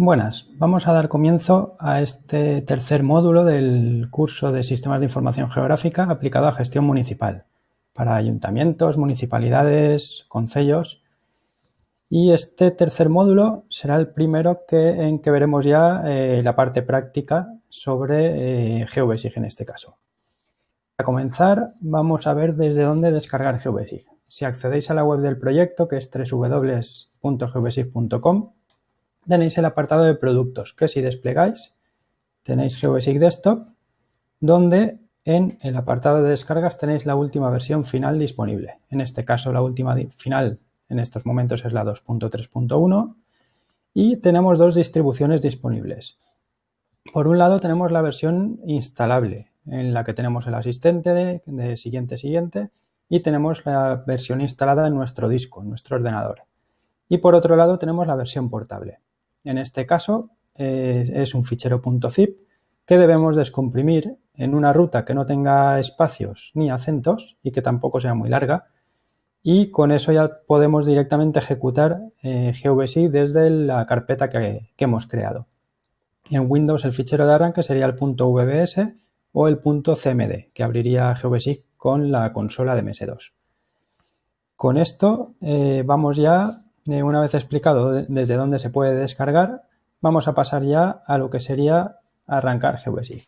Buenas, vamos a dar comienzo a este tercer módulo del curso de Sistemas de Información Geográfica aplicado a gestión municipal para ayuntamientos, municipalidades, concellos. Y este tercer módulo será el primero que, en que veremos ya eh, la parte práctica sobre eh, en este caso. Para comenzar, vamos a ver desde dónde descargar GVSIG. Si accedéis a la web del proyecto, que es www.gvsig.com, tenéis el apartado de productos, que si desplegáis, tenéis y Desktop, donde en el apartado de descargas tenéis la última versión final disponible. En este caso, la última final en estos momentos es la 2.3.1 y tenemos dos distribuciones disponibles. Por un lado tenemos la versión instalable, en la que tenemos el asistente de, de, siguiente siguiente y tenemos la versión instalada en nuestro disco, en nuestro ordenador. Y por otro lado tenemos la versión portable en este caso eh, es un fichero .zip que debemos descomprimir en una ruta que no tenga espacios ni acentos y que tampoco sea muy larga. Y con eso ya podemos directamente ejecutar eh, desde la carpeta que, hemos creado. En Windows el fichero de arranque sería el .vbs o el .cmd, que abriría GVSI con la consola de MS2. Con esto eh, vamos ya una vez explicado desde dónde se puede descargar, vamos a pasar ya a lo que sería arrancar GVSI.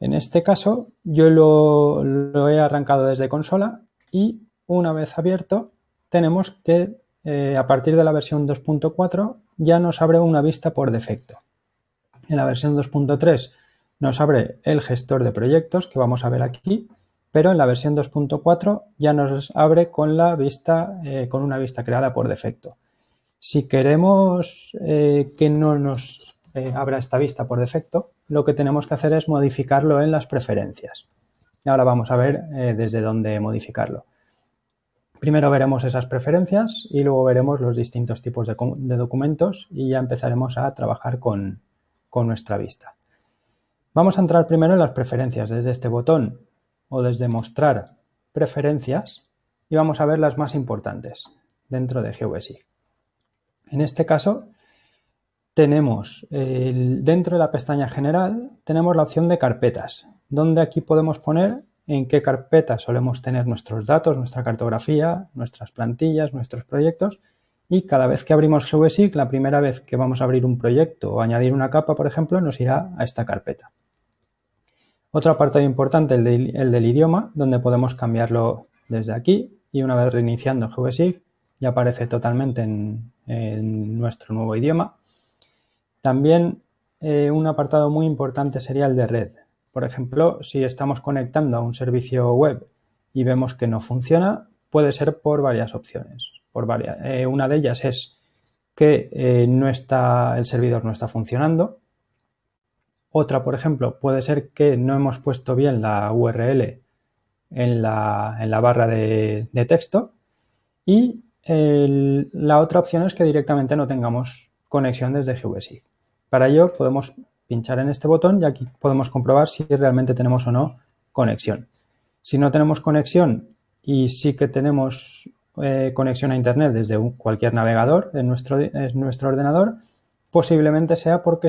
En este caso, yo lo, he arrancado desde consola y una vez abierto, tenemos que eh, a partir de la versión 2.4 ya nos abre una vista por defecto. En la versión 2.3 nos abre el gestor de proyectos que vamos a ver aquí pero en la versión 2.4 ya nos abre con, la vista, eh, con una vista creada por defecto. Si queremos eh, que no nos eh, abra esta vista por defecto, lo que tenemos que hacer es modificarlo en las preferencias. Ahora vamos a ver desde dónde modificarlo. Primero veremos esas preferencias y luego veremos los distintos tipos de, documentos y ya empezaremos a trabajar con, con nuestra vista. Vamos a entrar primero en las preferencias desde este botón o desde Mostrar preferencias y vamos a ver las más importantes dentro de GVSIG. En este caso, tenemos dentro de la pestaña general, tenemos la opción de carpetas, donde aquí podemos poner en qué carpeta solemos tener nuestros datos, nuestra cartografía, nuestras plantillas, nuestros proyectos. Y cada vez que abrimos GVSIG, la primera vez que vamos a abrir un proyecto o añadir una capa, por ejemplo, nos irá a esta carpeta. Otro apartado importante, el, el del idioma, donde podemos cambiarlo desde aquí y una vez reiniciando GVSIG ya aparece totalmente en, nuestro nuevo idioma. También eh, un apartado muy importante sería el de red. Por ejemplo, si estamos conectando a un servicio web y vemos que no funciona, puede ser por varias opciones. Por varias, eh, una de ellas es que eh, no está, el servidor no está funcionando otra, por ejemplo, puede ser que no hemos puesto bien la URL en la, barra de, texto. Y la otra opción es que directamente no tengamos conexión desde GVSIG. Para ello podemos pinchar en este botón y aquí podemos comprobar si realmente tenemos o no conexión. Si no tenemos conexión y sí que tenemos eh, conexión a Internet desde cualquier navegador en nuestro ordenador, posiblemente sea porque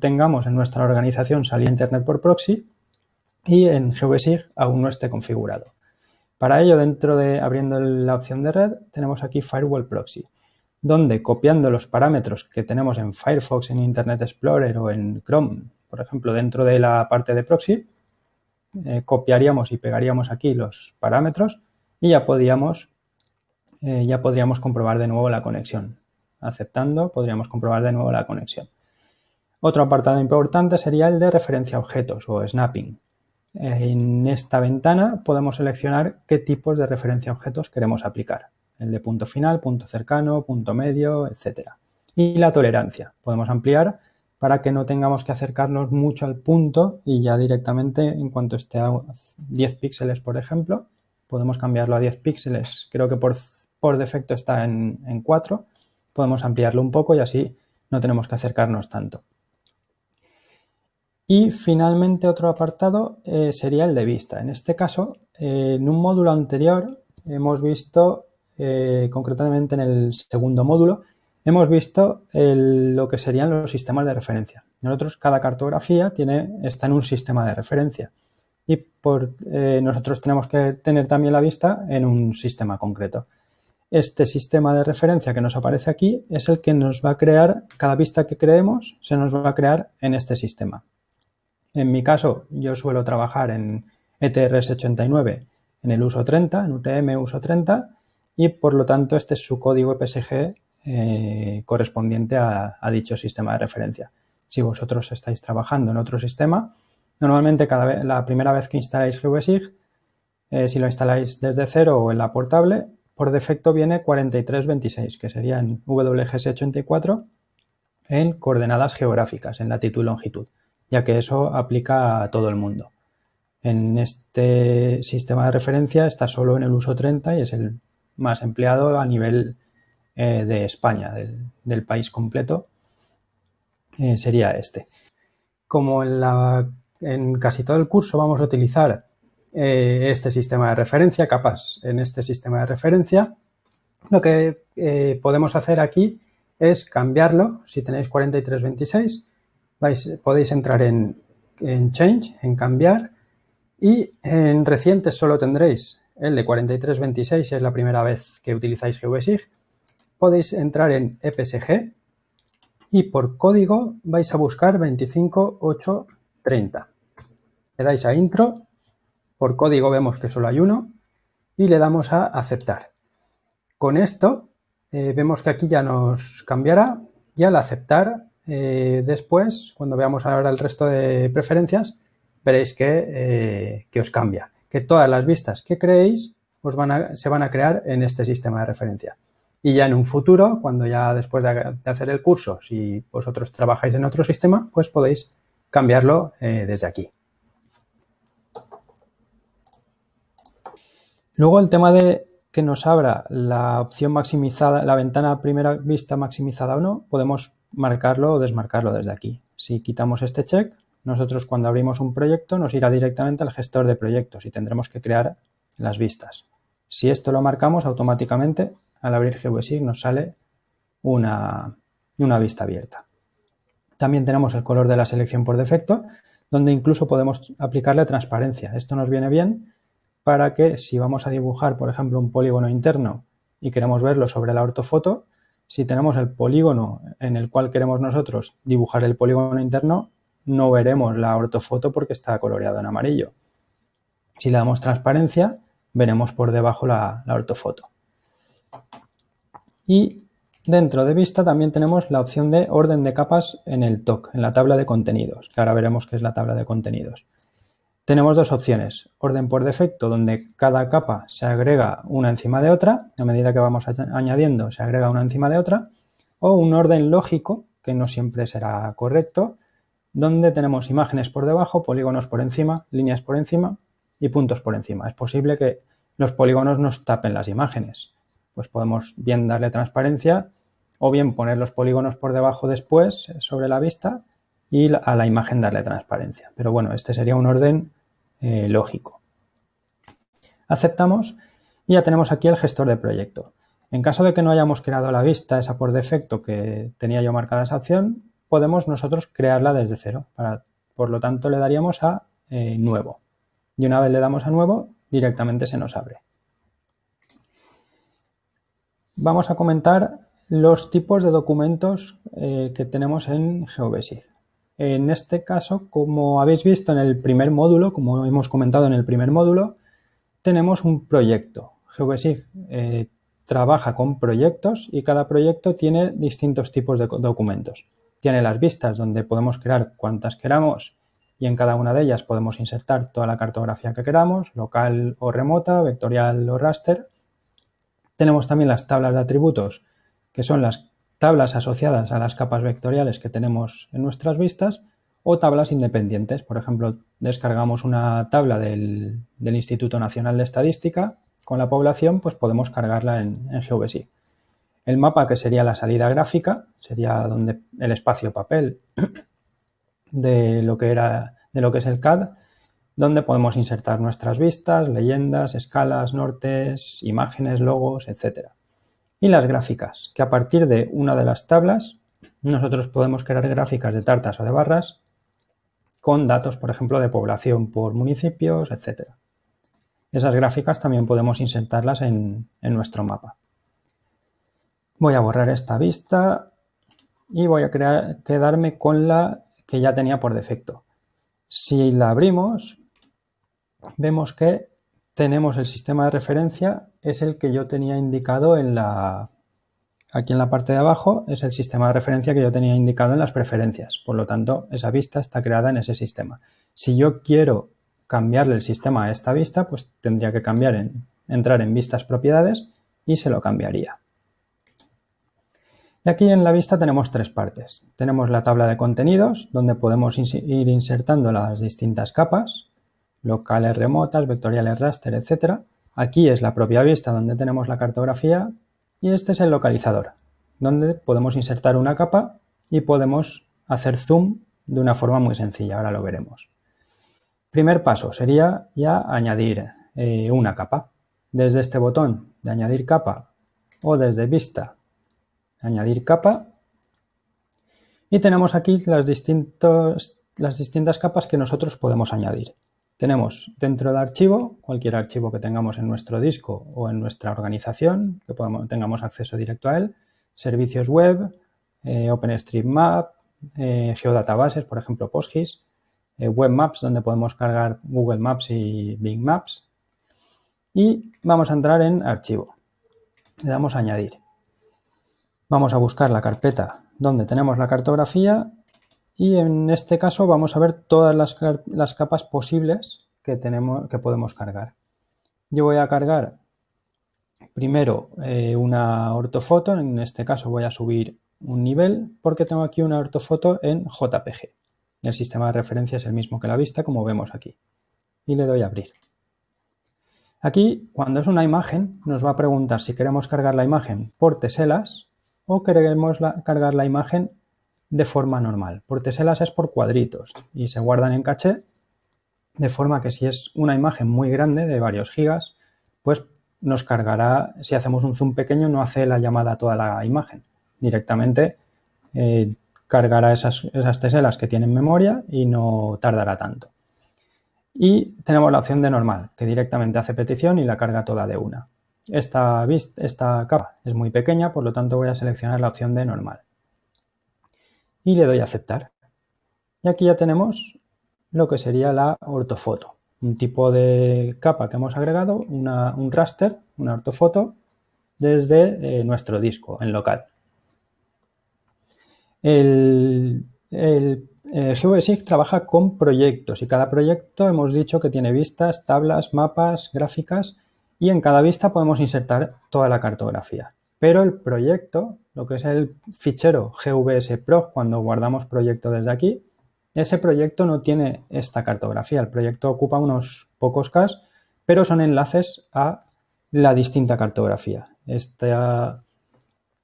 tengamos en nuestra organización salida Internet por proxy y en GVSIG aún no esté configurado. Para ello, dentro de abriendo la opción de red, tenemos aquí Firewall Proxy, donde copiando los parámetros que tenemos en Firefox, en Internet Explorer o en Chrome, por ejemplo, dentro de la parte de proxy, eh, copiaríamos y pegaríamos aquí los parámetros y ya eh, ya podríamos comprobar de nuevo la conexión. Aceptando, podríamos comprobar de nuevo la conexión. Otro apartado importante sería el de referencia a objetos o snapping. En esta ventana podemos seleccionar qué tipos de referencia a objetos queremos aplicar. El de punto final, punto cercano, punto medio, etc. Y la tolerancia. Podemos ampliar para que no tengamos que acercarnos mucho al punto y ya directamente en cuanto esté a 10 píxeles, por ejemplo, podemos cambiarlo a 10 píxeles. Creo que por, defecto está en, en 4. Podemos ampliarlo un poco y así no tenemos que acercarnos tanto. Y finalmente otro apartado eh, sería el de vista. En este caso, eh, en un módulo anterior hemos visto, eh, concretamente en el segundo módulo, hemos visto lo que serían los sistemas de referencia. Nosotros cada cartografía está en un sistema de referencia y nosotros tenemos que tener también la vista en un sistema concreto. Este sistema de referencia que nos aparece aquí es el que nos va a crear, cada vista que creemos se nos va a crear en este sistema. En mi caso, yo suelo trabajar en ETRS89 en el uso 30, en UTM uso 30, y por lo tanto este es su código e psg eh, correspondiente a, dicho sistema de referencia. Si vosotros estáis trabajando en otro sistema, normalmente cada la primera vez que instaláis GVSIG, eh, si lo instaláis desde cero o en la portable, por defecto viene 4326, que sería en WGS84 en coordenadas geográficas, en latitud y longitud ya que eso aplica a todo el mundo. En este sistema de referencia está solo en el uso 30 y es el más empleado a nivel eh, de España, del, país completo, eh, sería este. Como en, casi todo el curso vamos a utilizar eh, este sistema de referencia, capaz en este sistema de referencia, lo que podemos hacer aquí es cambiarlo, si tenéis 4326, podéis entrar en, Change, en Cambiar, y en recientes solo tendréis el de 4326, si es la primera vez que utilizáis GVSIG. Podéis entrar en EPSG y por código vais a buscar 25830. Le dais a Intro, por código vemos que solo hay uno, y le damos a Aceptar. Con esto eh, vemos que aquí ya nos cambiará y al aceptar eh, después, cuando veamos ahora el resto de preferencias, veréis que, eh, os cambia, que todas las vistas que creéis os se van a crear en este sistema de referencia. Y ya en un futuro, cuando ya después de, hacer el curso, si vosotros trabajáis en otro sistema, pues podéis cambiarlo eh, desde aquí. Luego el tema de que nos abra la opción maximizada, la ventana primera vista maximizada o no, podemos marcarlo o desmarcarlo desde aquí. Si quitamos este check, nosotros cuando abrimos un proyecto nos irá directamente al gestor de proyectos y tendremos que crear las vistas. Si esto lo marcamos, automáticamente al abrir GVSIG nos sale una, una vista abierta. También tenemos el color de la selección por defecto, donde incluso podemos aplicarle transparencia. Esto nos viene bien para que si vamos a dibujar, por ejemplo, un polígono interno y queremos verlo sobre la ortofoto, si tenemos el polígono en el cual queremos nosotros dibujar el polígono interno, no veremos la ortofoto porque está coloreado en amarillo. Si le damos transparencia, veremos por debajo la, ortofoto. Y dentro de vista también tenemos la opción de orden de capas en el TOC, en la tabla de contenidos, que ahora veremos qué es la tabla de contenidos. Tenemos dos opciones, orden por defecto, donde cada capa se agrega una encima de otra, a medida que vamos añadiendo se agrega una encima de otra, o un orden lógico, que no siempre será correcto, donde tenemos imágenes por debajo, polígonos por encima, líneas por encima y puntos por encima. Es posible que los polígonos nos tapen las imágenes. Pues podemos bien darle transparencia o bien poner los polígonos por debajo después sobre la vista y a la imagen darle transparencia. Pero bueno, este sería un orden eh, lógico. Aceptamos y ya tenemos aquí el gestor de proyecto. En caso de que no hayamos creado la vista, esa por defecto que tenía yo marcada esa opción, podemos nosotros crearla desde cero. Para, por lo tanto, le daríamos a eh, nuevo. Y una vez le damos a nuevo, directamente se nos abre. Vamos a comentar los tipos de documentos eh, que tenemos en GeoBasic. En este caso, como habéis visto en el primer módulo, como hemos comentado en el primer módulo, tenemos un proyecto. GVSIG eh, trabaja con proyectos y cada proyecto tiene distintos tipos de documentos. Tiene las vistas donde podemos crear cuantas queramos y en cada una de ellas podemos insertar toda la cartografía que queramos, local o remota, vectorial o raster. Tenemos también las tablas de atributos, que son las tablas asociadas a las capas vectoriales que tenemos en nuestras vistas o tablas independientes. Por ejemplo, descargamos una tabla del, Instituto Nacional de Estadística con la población, pues podemos cargarla en, en El mapa, que sería la salida gráfica, sería donde el espacio papel de lo que, era, de lo que es el CAD, donde podemos insertar nuestras vistas, leyendas, escalas, nortes, imágenes, logos, etcétera y las gráficas, que a partir de una de las tablas nosotros podemos crear gráficas de tartas o de barras con datos, por ejemplo, de población por municipios, etc. Esas gráficas también podemos insertarlas en, nuestro mapa. Voy a borrar esta vista y voy a crear, quedarme con la que ya tenía por defecto. Si la abrimos, vemos que tenemos el sistema de referencia, es el que yo tenía indicado en la... Aquí en la parte de abajo es el sistema de referencia que yo tenía indicado en las preferencias. Por lo tanto, esa vista está creada en ese sistema. Si yo quiero cambiarle el sistema a esta vista, pues tendría que cambiar en, entrar en vistas propiedades y se lo cambiaría. Y aquí en la vista tenemos tres partes. Tenemos la tabla de contenidos, donde podemos ir insertando las distintas capas locales remotas, vectoriales raster, etc. Aquí es la propia vista donde tenemos la cartografía y este es el localizador, donde podemos insertar una capa y podemos hacer zoom de una forma muy sencilla, ahora lo veremos. Primer paso sería ya añadir eh, una capa. Desde este botón de añadir capa o desde vista, añadir capa. Y tenemos aquí las, las distintas capas que nosotros podemos añadir. Tenemos dentro del archivo cualquier archivo que tengamos en nuestro disco o en nuestra organización, que tengamos acceso directo a él, servicios web, eh, OpenStreetMap, eh, geodatabases, por ejemplo PostGIS, eh, web maps donde podemos cargar Google Maps y Bing Maps. Y vamos a entrar en archivo. Le damos a añadir. Vamos a buscar la carpeta donde tenemos la cartografía y en este caso vamos a ver todas las, capas posibles que, tenemos, que podemos cargar. Yo voy a cargar primero eh, una ortofoto, en este caso voy a subir un nivel porque tengo aquí una ortofoto en JPG. El sistema de referencia es el mismo que la vista, como vemos aquí. Y le doy a abrir. Aquí, cuando es una imagen, nos va a preguntar si queremos cargar la imagen por teselas o queremos cargar la imagen de forma normal. Por teselas es por cuadritos y se guardan en caché, de forma que si es una imagen muy grande de varios gigas, pues nos cargará, si hacemos un zoom pequeño, no hace la llamada a toda la imagen. Directamente eh, cargará esas, teselas que tienen memoria y no tardará tanto. Y tenemos la opción de normal, que directamente hace petición y la carga toda de una. Esta, esta capa es muy pequeña, por lo tanto voy a seleccionar la opción de normal y le doy a aceptar. Y aquí ya tenemos lo que sería la ortofoto, un tipo de capa que hemos agregado, un raster, una ortofoto, desde eh, nuestro disco en local. El, eh, trabaja con proyectos y cada proyecto hemos dicho que tiene vistas, tablas, mapas, gráficas y en cada vista podemos insertar toda la cartografía. Pero el proyecto, lo que es el fichero GVS Pro, cuando guardamos proyecto desde aquí, ese proyecto no tiene esta cartografía. El proyecto ocupa unos pocos cas, pero son enlaces a la distinta cartografía. Este,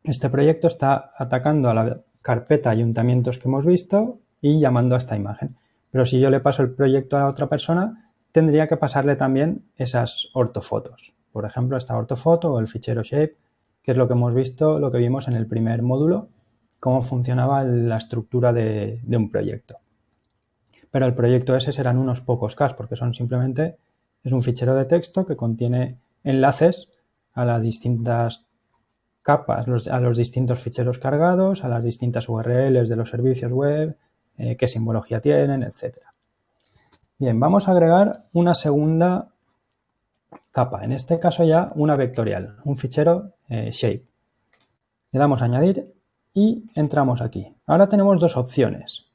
este proyecto está atacando a la carpeta ayuntamientos que hemos visto y llamando a esta imagen. Pero si yo le paso el proyecto a otra persona, tendría que pasarle también esas ortofotos. Por ejemplo, esta ortofoto o el fichero shape que es lo que hemos visto, lo que vimos en el primer módulo, cómo funcionaba la estructura de, un proyecto. Pero el proyecto ese serán unos pocos CAS, porque son simplemente, es un fichero de texto que contiene enlaces a las distintas capas, a los distintos ficheros cargados, a las distintas URLs de los servicios web, eh, qué simbología tienen, etc. Bien, vamos a agregar una segunda capa, en este caso ya una vectorial, un fichero eh, shape. Le damos a añadir y entramos aquí. Ahora tenemos dos opciones.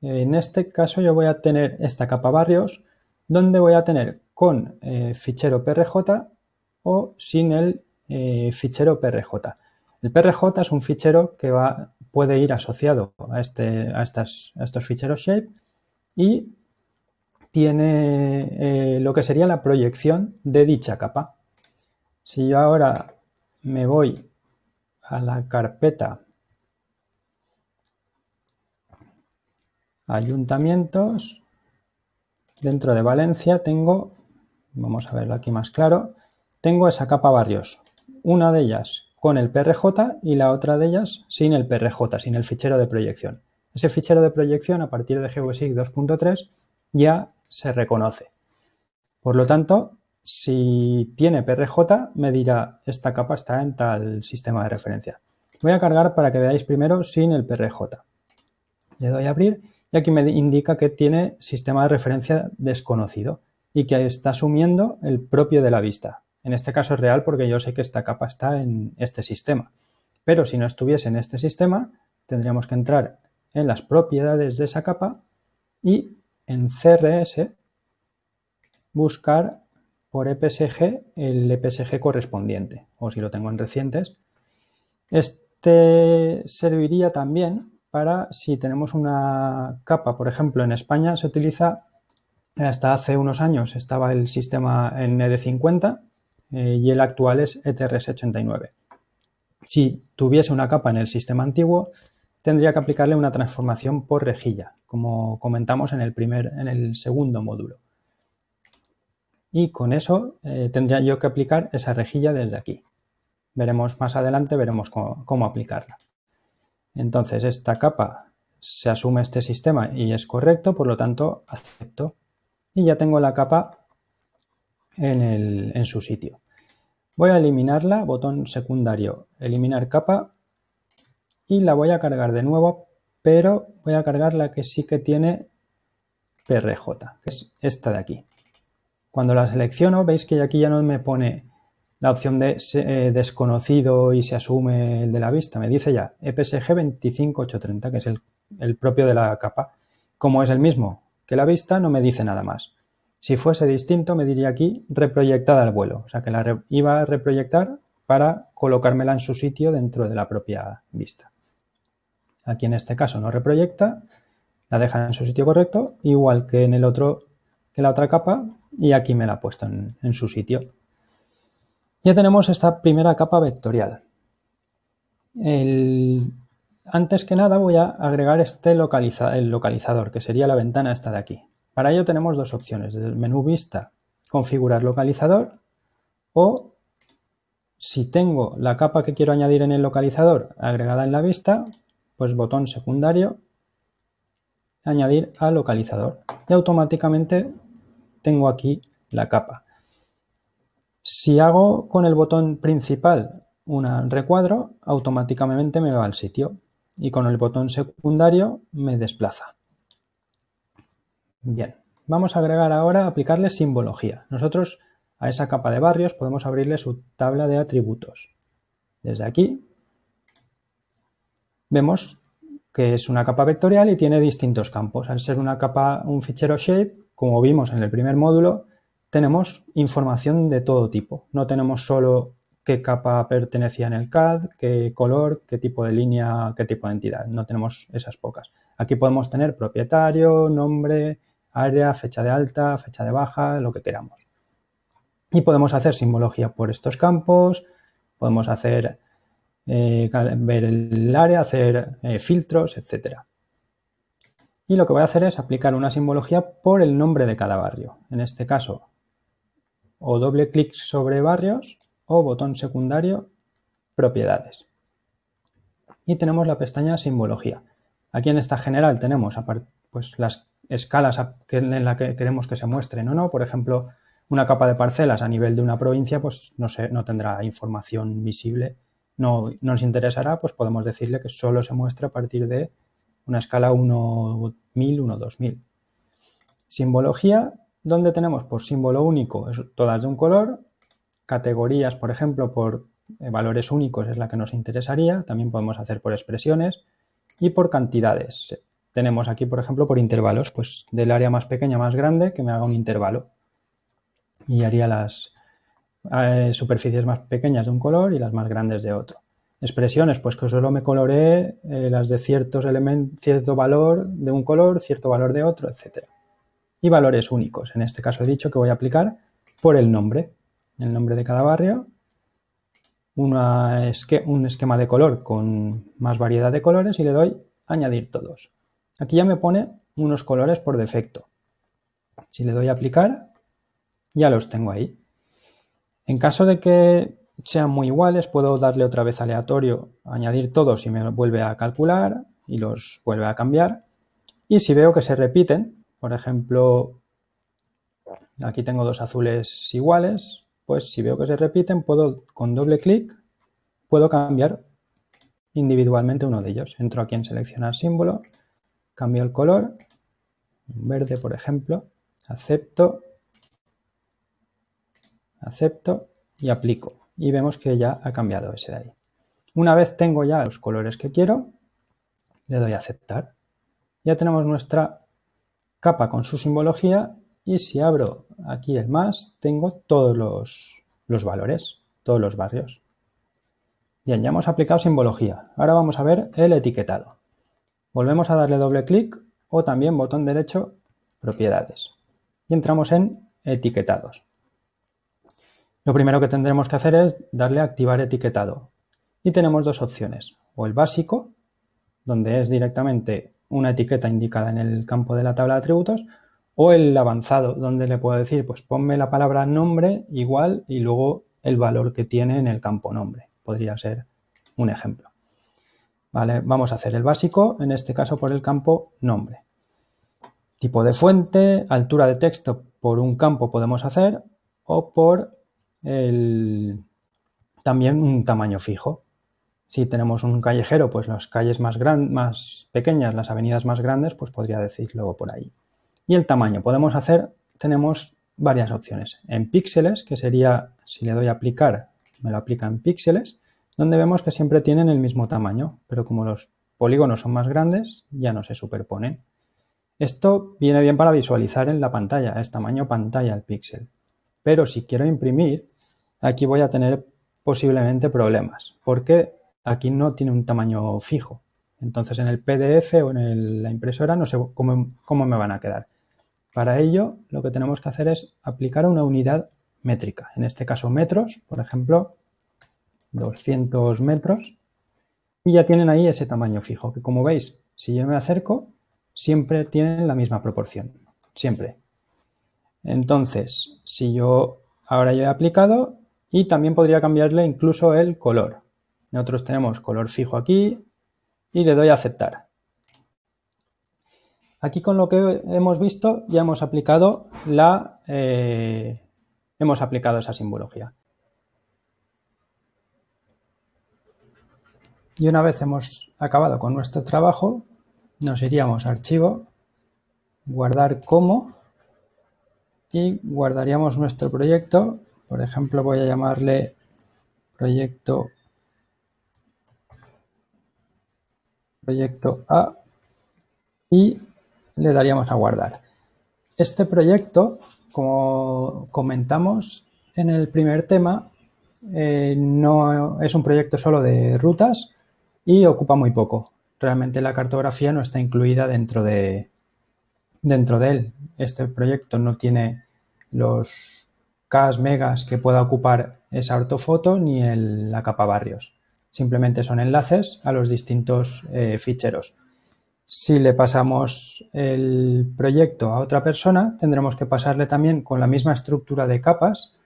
En este caso yo voy a tener esta capa barrios donde voy a tener con eh, fichero PRJ o sin el eh, fichero PRJ. El PRJ es un fichero que va, puede ir asociado a, este, a, estas, estos ficheros shape y tiene lo que sería la proyección de dicha capa. Si yo ahora me voy a la carpeta Ayuntamientos. Dentro de Valencia tengo, vamos a verlo aquí más claro, tengo esa capa barrios. Una de ellas con el PRJ y la otra de ellas sin el PRJ, sin el fichero de proyección. Ese fichero de proyección a partir de GeoSig 2.3 ya se reconoce. Por lo tanto, si tiene PRJ, me dirá esta capa está en tal sistema de referencia. Voy a cargar para que veáis primero sin el PRJ. Le doy a abrir y aquí me indica que tiene sistema de referencia desconocido y que está asumiendo el propio de la vista. En este caso es real porque yo sé que esta capa está en este sistema. Pero si no estuviese en este sistema, tendríamos que entrar en las propiedades de esa capa y en CRS buscar por EPSG el EPSG correspondiente o si lo tengo en recientes. Este serviría también para si tenemos una capa, por ejemplo, en España se utiliza, hasta hace unos años estaba el sistema en ED50 eh, y el actual es ETRS89. Si tuviese una capa en el sistema antiguo, tendría que aplicarle una transformación por rejilla, como comentamos en el, primer, en el segundo módulo y con eso eh, tendría yo que aplicar esa rejilla desde aquí. Veremos más adelante, veremos cómo, aplicarla. Entonces esta capa se asume este sistema y es correcto, por lo tanto acepto. Y ya tengo la capa en, en su sitio. Voy a eliminarla, botón secundario, eliminar capa y la voy a cargar de nuevo, pero voy a cargar la que sí que tiene PRJ, que es esta de aquí. Cuando la selecciono, veis que aquí ya no me pone la opción de eh, desconocido y se asume el de la vista. Me dice ya EPSG 25830, que es el, propio de la capa. Como es el mismo que la vista, no me dice nada más. Si fuese distinto, me diría aquí reproyectada al vuelo. O sea, que la iba a reproyectar para colocármela en su sitio dentro de la propia vista. Aquí en este caso no reproyecta, la deja en su sitio correcto, igual que en el otro, que la otra capa, y aquí me la ha puesto en, su sitio. Ya tenemos esta primera capa vectorial. El, antes que nada voy a agregar este el localizador, que sería la ventana esta de aquí. Para ello tenemos dos opciones, desde el menú vista, configurar localizador o si tengo la capa que quiero añadir en el localizador agregada en la vista, pues botón secundario, añadir a localizador y automáticamente tengo aquí la capa. Si hago con el botón principal un recuadro, automáticamente me va al sitio y con el botón secundario me desplaza. Bien, vamos a agregar ahora, aplicarle simbología. Nosotros a esa capa de barrios podemos abrirle su tabla de atributos. Desde aquí vemos que es una capa vectorial y tiene distintos campos. Al ser una capa, un fichero shape, como vimos en el primer módulo, tenemos información de todo tipo. No tenemos solo qué capa pertenecía en el CAD, qué color, qué tipo de línea, qué tipo de entidad. No tenemos esas pocas. Aquí podemos tener propietario, nombre, área, fecha de alta, fecha de baja, lo que queramos. Y podemos hacer simbología por estos campos, podemos hacer eh, ver el área, hacer eh, filtros, etcétera y lo que voy a hacer es aplicar una simbología por el nombre de cada barrio. En este caso, o doble clic sobre barrios o botón secundario propiedades. Y tenemos la pestaña simbología. Aquí en esta general tenemos pues, las escalas en las que queremos que se muestren o no. Por ejemplo, una capa de parcelas a nivel de una provincia pues no, no tendrá información visible, no, no nos interesará, pues podemos decirle que solo se muestra a partir de una escala 1.000, 2.000. Simbología, donde tenemos por pues símbolo único todas de un color, categorías, por ejemplo, por eh, valores únicos es la que nos interesaría, también podemos hacer por expresiones y por cantidades. Eh, tenemos aquí, por ejemplo, por intervalos, pues del área más pequeña a más grande que me haga un intervalo y haría las eh, superficies más pequeñas de un color y las más grandes de otro expresiones, pues que solo me coloré eh, las de ciertos elementos, cierto valor de un color, cierto valor de otro, etc. Y valores únicos. En este caso he dicho que voy a aplicar por el nombre, el nombre de cada barrio, una un esquema de color con más variedad de colores y le doy añadir todos. Aquí ya me pone unos colores por defecto. Si le doy a aplicar, ya los tengo ahí. En caso de que sean muy iguales, puedo darle otra vez aleatorio, añadir todos y me vuelve a calcular y los vuelve a cambiar. Y si veo que se repiten, por ejemplo, aquí tengo dos azules iguales, pues si veo que se repiten, puedo con doble clic, puedo cambiar individualmente uno de ellos. Entro aquí en seleccionar símbolo, cambio el color, verde por ejemplo, acepto, acepto y aplico y vemos que ya ha cambiado ese de ahí. Una vez tengo ya los colores que quiero, le doy a aceptar. Ya tenemos nuestra capa con su simbología y si abro aquí el más, tengo todos los, valores, todos los barrios. Bien, ya hemos aplicado simbología. Ahora vamos a ver el etiquetado. Volvemos a darle doble clic o también botón derecho, propiedades. Y entramos en etiquetados. Lo primero que tendremos que hacer es darle a activar etiquetado. Y tenemos dos opciones, o el básico, donde es directamente una etiqueta indicada en el campo de la tabla de atributos, o el avanzado, donde le puedo decir, pues ponme la palabra nombre igual y luego el valor que tiene en el campo nombre. Podría ser un ejemplo. Vale, vamos a hacer el básico, en este caso por el campo nombre. Tipo de fuente, altura de texto por un campo podemos hacer o por también un tamaño fijo. Si tenemos un callejero, pues las calles más, grandes más pequeñas, las avenidas más grandes, pues podría decirlo por ahí. Y el tamaño, podemos hacer, tenemos varias opciones. En píxeles, que sería, si le doy a aplicar, me lo aplica en píxeles, donde vemos que siempre tienen el mismo tamaño, pero como los polígonos son más grandes, ya no se superponen. Esto viene bien para visualizar en la pantalla, es tamaño pantalla el píxel. Pero si quiero imprimir, aquí voy a tener posiblemente problemas, porque aquí no tiene un tamaño fijo. Entonces, en el PDF o en la impresora no sé cómo, cómo me van a quedar. Para ello, lo que tenemos que hacer es aplicar una unidad métrica. En este caso, metros, por ejemplo, 200 metros. Y ya tienen ahí ese tamaño fijo, que como veis, si yo me acerco, siempre tienen la misma proporción. Siempre. Entonces, si yo ahora yo he aplicado, y también podría cambiarle incluso el color. Nosotros tenemos color fijo aquí y le doy a aceptar. Aquí con lo que hemos visto ya hemos aplicado, la, eh, hemos aplicado esa simbología. Y una vez hemos acabado con nuestro trabajo, nos iríamos a archivo, guardar como y guardaríamos nuestro proyecto por ejemplo, voy a llamarle proyecto, proyecto A y le daríamos a guardar. Este proyecto, como comentamos en el primer tema, eh, no es un proyecto solo de rutas y ocupa muy poco. Realmente la cartografía no está incluida dentro de, dentro de él. Este proyecto no tiene los megas que pueda ocupar esa ortofoto ni el, la capa barrios. Simplemente son enlaces a los distintos eh, ficheros. Si le pasamos el proyecto a otra persona, tendremos que pasarle también con la misma estructura de capas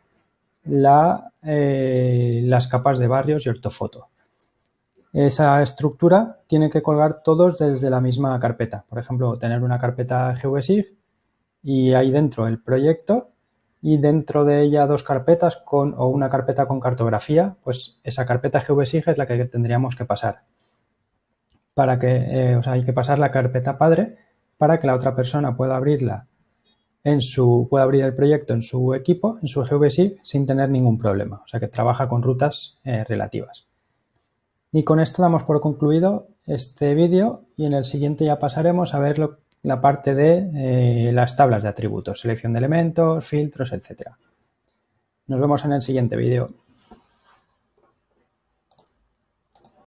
la, eh, las capas de barrios y ortofoto. Esa estructura tiene que colgar todos desde la misma carpeta. Por ejemplo, tener una carpeta GVSIG y ahí dentro el proyecto y dentro de ella dos carpetas con, o una carpeta con cartografía, pues esa carpeta gvsig es la que tendríamos que pasar. Para que, eh, o sea, hay que pasar la carpeta padre para que la otra persona pueda abrirla en su, pueda abrir el proyecto en su equipo, en su gvsig, sin tener ningún problema. O sea, que trabaja con rutas eh, relativas. Y con esto damos por concluido este vídeo y en el siguiente ya pasaremos a ver lo la parte de eh, las tablas de atributos, selección de elementos, filtros, etc. Nos vemos en el siguiente vídeo.